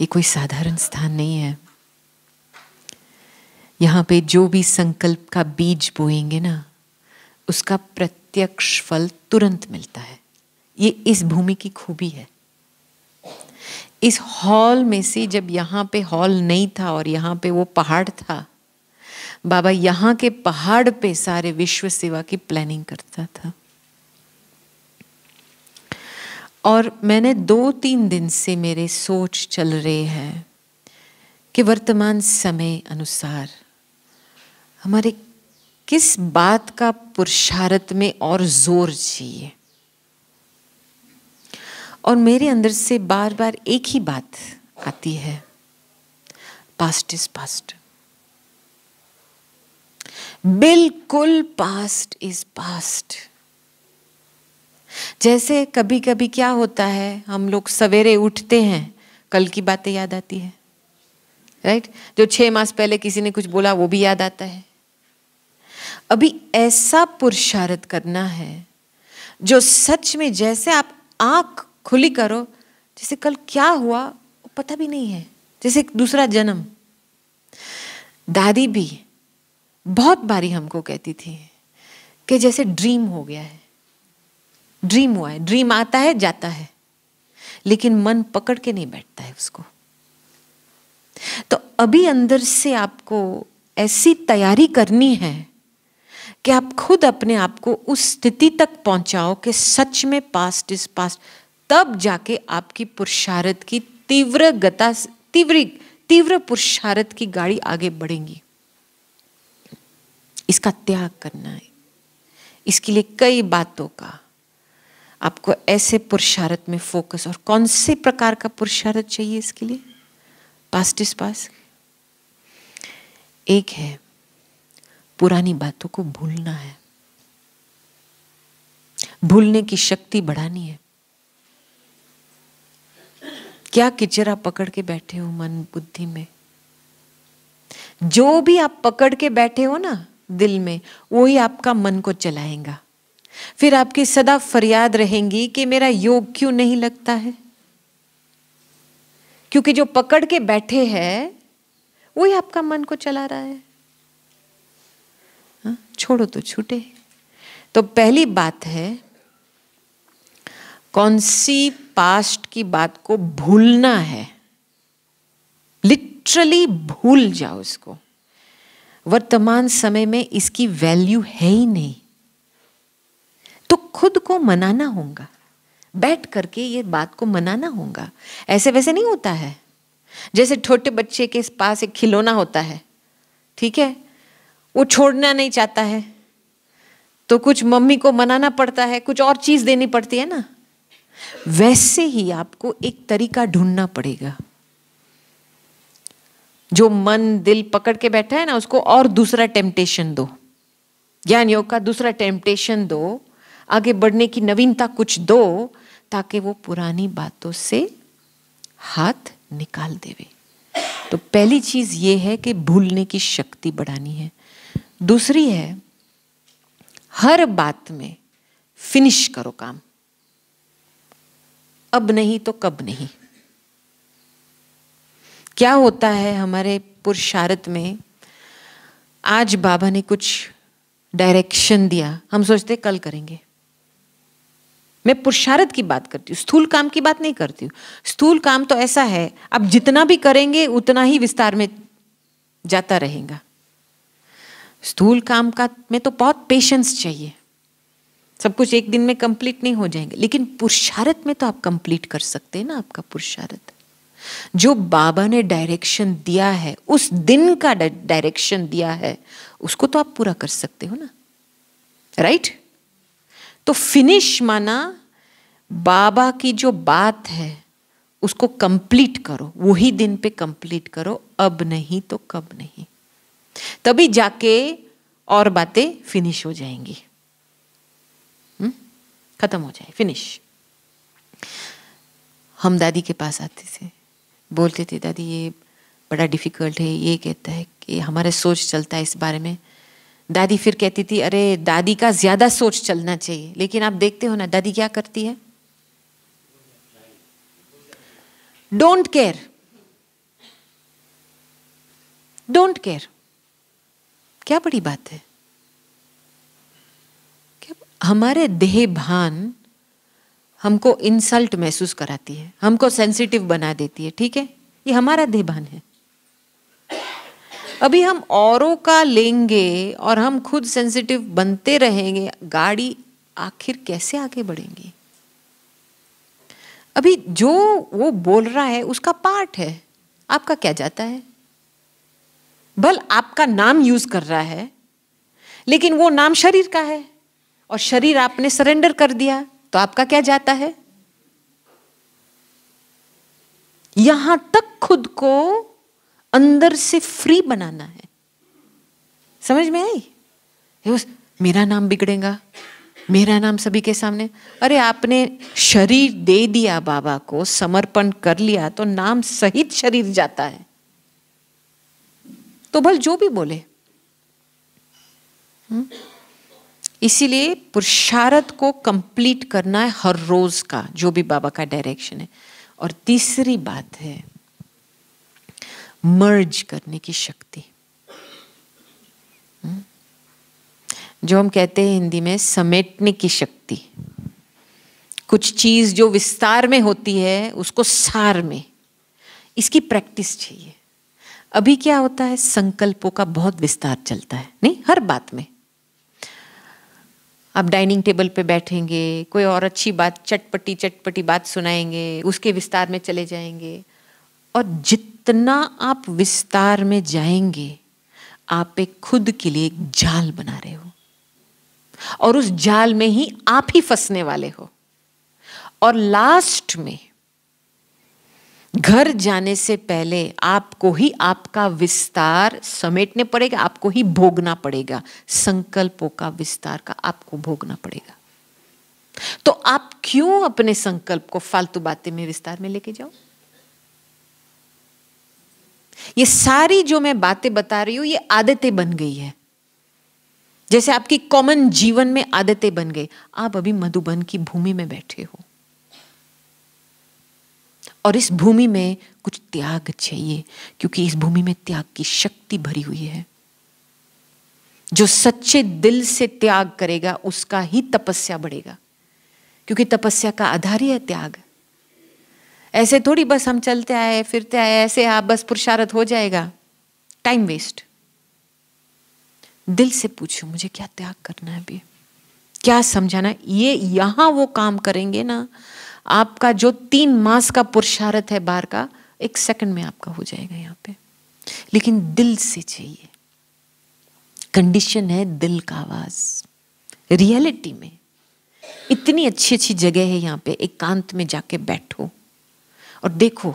ये कोई साधारण स्थान नहीं है यहाँ पे जो भी संकल्प का बीज बोएंगे ना उसका प्रत्यक्ष फल तुरंत मिलता है ये इस भूमि की खूबी है इस हॉल में से जब यहाँ पे हॉल नहीं था और यहाँ पे वो पहाड़ था बाबा यहाँ के पहाड़ पे सारे विश्व सेवा की प्लानिंग करता था और मैंने दो तीन दिन से मेरे सोच चल रहे हैं कि वर्तमान समय अनुसार हमारे किस बात का पुरुषार्थ में और जोर चाहिए और मेरे अंदर से बार बार एक ही बात आती है पास्ट इज पास्ट बिल्कुल पास्ट इज पास्ट जैसे कभी कभी क्या होता है हम लोग सवेरे उठते हैं कल की बातें याद आती है राइट जो छह मास पहले किसी ने कुछ बोला वो भी याद आता है अभी ऐसा पुरुषार्थ करना है जो सच में जैसे आप आंख खुली करो जैसे कल क्या हुआ वो पता भी नहीं है जैसे एक दूसरा जन्म दादी भी बहुत बारी हमको कहती थी कि जैसे ड्रीम हो गया है ड्रीम हुआ है ड्रीम आता है जाता है लेकिन मन पकड़ के नहीं बैठता है उसको तो अभी अंदर से आपको ऐसी तैयारी करनी है कि आप खुद अपने आप को उस स्थिति तक पहुंचाओ कि सच में पास्ट इज पास्ट तब जाके आपकी पुरुषार्थ की तीव्र गता तीव्र तीव्र पुरुषार्थ की गाड़ी आगे बढ़ेंगी इसका त्याग करना है इसके लिए कई बातों का आपको ऐसे पुरुषार्थ में फोकस और कौन से प्रकार का पुरुषार्थ चाहिए इसके लिए पास्ट इज पास एक है पुरानी बातों को भूलना है भूलने की शक्ति बढ़ानी है क्या किचरा पकड़ के बैठे हो मन बुद्धि में जो भी आप पकड़ के बैठे हो ना दिल में वो ही आपका मन को चलाएगा फिर आपकी सदा फरियाद रहेंगी कि मेरा योग क्यों नहीं लगता है क्योंकि जो पकड़ के बैठे हैं वही आपका मन को चला रहा है हा? छोड़ो तो छूटे तो पहली बात है कौन सी पास्ट की बात को भूलना है लिटरली भूल जाओ उसको वर्तमान समय में इसकी वैल्यू है ही नहीं तो खुद को मनाना होगा बैठ करके ये बात को मनाना होगा ऐसे वैसे नहीं होता है जैसे छोटे बच्चे के पास एक खिलौना होता है ठीक है वो छोड़ना नहीं चाहता है तो कुछ मम्मी को मनाना पड़ता है कुछ और चीज़ देनी पड़ती है ना वैसे ही आपको एक तरीका ढूंढना पड़ेगा जो मन दिल पकड़ के बैठा है ना उसको और दूसरा टेम्पटेशन दो ज्ञान योग का दूसरा टेम्पटेशन दो आगे बढ़ने की नवीनता कुछ दो ताकि वो पुरानी बातों से हाथ निकाल देवे तो पहली चीज ये है कि भूलने की शक्ति बढ़ानी है दूसरी है हर बात में फिनिश करो काम अब नहीं तो कब नहीं क्या होता है हमारे पुरुषार्थ में आज बाबा ने कुछ डायरेक्शन दिया हम सोचते कल करेंगे मैं पुरुषार्थ की बात करती हूँ स्थूल काम की बात नहीं करती हूँ स्थूल काम तो ऐसा है आप जितना भी करेंगे उतना ही विस्तार में जाता रहेगा स्थूल काम का में तो बहुत पेशेंस चाहिए सब कुछ एक दिन में कंप्लीट नहीं हो जाएंगे लेकिन पुरुषार्थ में तो आप कंप्लीट कर सकते हैं ना आपका पुरुषार्थ जो बाबा ने डायरेक्शन दिया है उस दिन का डायरेक्शन दिया है उसको तो आप पूरा कर सकते हो ना राइट right? तो फिनिश माना बाबा की जो बात है उसको कंप्लीट करो वही दिन पे कंप्लीट करो अब नहीं तो कब नहीं तभी जाके और बातें फिनिश हो जाएंगी हम्म? खत्म हो जाए फिनिश हम दादी के पास आते थे बोलते थे दादी ये बड़ा डिफिकल्ट है ये कहता है कि हमारा सोच चलता है इस बारे में दादी फिर कहती थी अरे दादी का ज़्यादा सोच चलना चाहिए लेकिन आप देखते हो ना दादी क्या करती है डोंट केयर डोंट केयर क्या बड़ी बात है क्या हमारे देह भान हमको इंसल्ट महसूस कराती है हमको सेंसिटिव बना देती है ठीक है ये हमारा देह भान है अभी हम औरों का लेंगे और हम खुद सेंसिटिव बनते रहेंगे गाड़ी आखिर कैसे आगे बढ़ेंगी अभी जो वो बोल रहा है उसका पार्ट है आपका क्या जाता है बल आपका नाम यूज कर रहा है लेकिन वो नाम शरीर का है और शरीर आपने सरेंडर कर दिया तो आपका क्या जाता है यहां तक खुद को अंदर से फ्री बनाना है समझ में आई मेरा नाम बिगड़ेगा मेरा नाम सभी के सामने अरे आपने शरीर दे दिया बाबा को समर्पण कर लिया तो नाम सहित शरीर जाता है तो भल जो भी बोले हम्म? इसीलिए पुरुषार्थ को कंप्लीट करना है हर रोज का जो भी बाबा का डायरेक्शन है और तीसरी बात है मर्ज करने की शक्ति जो हम कहते हैं हिंदी में समेटने की शक्ति कुछ चीज़ जो विस्तार में होती है उसको सार में इसकी प्रैक्टिस चाहिए अभी क्या होता है संकल्पों का बहुत विस्तार चलता है नहीं हर बात में आप डाइनिंग टेबल पे बैठेंगे कोई और अच्छी बात चटपटी चटपटी बात सुनाएंगे उसके विस्तार में चले जाएंगे और जितना आप विस्तार में जाएंगे आप एक खुद के लिए एक जाल बना रहे हो और उस जाल में ही आप ही फंसने वाले हो और लास्ट में घर जाने से पहले आपको ही आपका विस्तार समेटने पड़ेगा आपको ही भोगना पड़ेगा संकल्पों का विस्तार का आपको भोगना पड़ेगा तो आप क्यों अपने संकल्प को फालतू बातें में विस्तार में लेके जाओ ये सारी जो मैं बातें बता रही हूं ये आदतें बन गई है जैसे आपकी कॉमन जीवन में आदतें बन गई आप अभी मधुबन की भूमि में बैठे हो और इस भूमि में कुछ त्याग चाहिए क्योंकि इस भूमि में त्याग की शक्ति भरी हुई है जो सच्चे दिल से त्याग करेगा उसका ही तपस्या बढ़ेगा क्योंकि तपस्या का आधार ही है त्याग ऐसे थोड़ी बस हम चलते आए फिरते आए ऐसे आप बस पुरुषार्थ हो जाएगा टाइम वेस्ट दिल से पूछो मुझे क्या त्याग करना है अभी क्या समझाना ये यहां वो काम करेंगे ना आपका जो तीन मास का पुरुषार्थ है बार का एक सेकंड में आपका हो जाएगा यहाँ पे लेकिन दिल से चाहिए कंडीशन है दिल का आवाज रियलिटी में इतनी अच्छी अच्छी जगह है यहां पे एकांत में जाके बैठो और देखो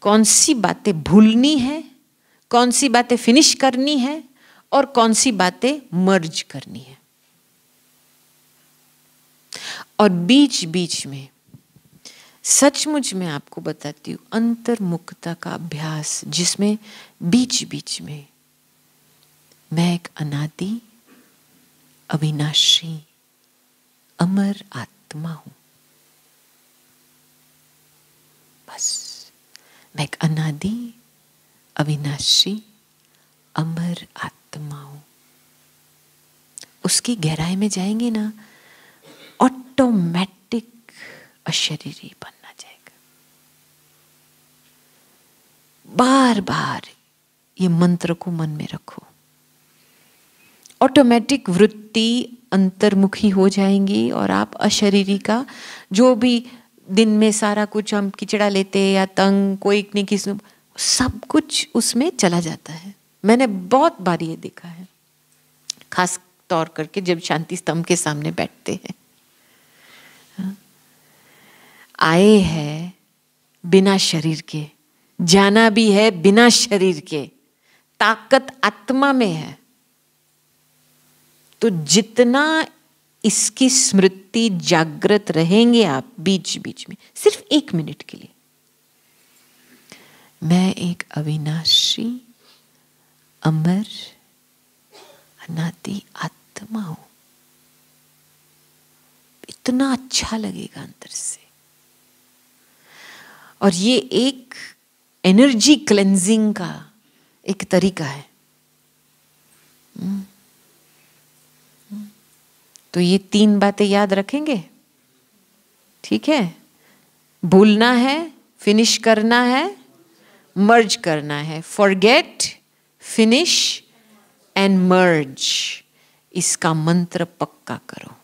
कौन सी बातें भूलनी है कौन सी बातें फिनिश करनी है और कौन सी बातें मर्ज करनी है और बीच बीच में सचमुच मैं आपको बताती हूं अंतर्मुखता का अभ्यास जिसमें बीच बीच में मैं एक अनादि अविनाशी अमर आत्मा हूं बस मैं एक अनादि अविनाशी अमर आत्मा उसकी गहराई में जाएंगे ना ऑटोमेटिक अशरीरी बनना जाएगा बार बार ये मंत्र को मन में रखो ऑटोमेटिक वृत्ति अंतर्मुखी हो जाएंगी और आप अशरीरी का जो भी दिन में सारा कुछ हम किचड़ा लेते या तंग कोई नहीं किस सब कुछ उसमें चला जाता है मैंने बहुत बार ये देखा है खास तौर करके जब शांति स्तंभ के सामने बैठते हैं हाँ। आए हैं बिना शरीर के जाना भी है बिना शरीर के ताकत आत्मा में है तो जितना इसकी स्मृति जागृत रहेंगे आप बीच बीच में सिर्फ एक मिनट के लिए मैं एक अविनाशी अमर अनादि आत्मा हो इतना अच्छा लगेगा अंदर से और ये एक एनर्जी क्लेंजिंग का एक तरीका है हम्म। हम्म। तो ये तीन बातें याद रखेंगे ठीक है भूलना है फिनिश करना है मर्ज करना है फॉरगेट फिनिश एंड मर्ज इसका मंत्र पक्का करो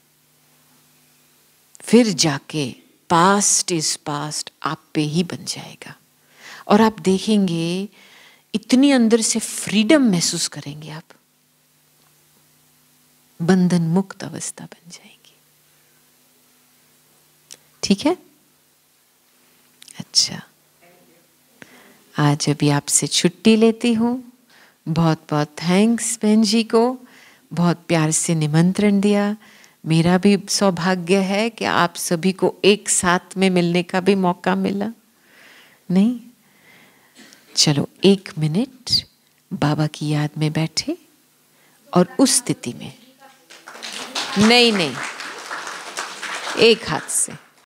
फिर जाके पास्ट इज पास्ट आप पे ही बन जाएगा और आप देखेंगे इतनी अंदर से फ्रीडम महसूस करेंगे आप बंधन मुक्त अवस्था बन जाएगी ठीक है अच्छा आज अभी आपसे छुट्टी लेती हूं बहुत बहुत थैंक्स बहन जी को बहुत प्यार से निमंत्रण दिया मेरा भी सौभाग्य है कि आप सभी को एक साथ में मिलने का भी मौका मिला नहीं चलो एक मिनट बाबा की याद में बैठे और उस स्थिति में नहीं नहीं एक हाथ से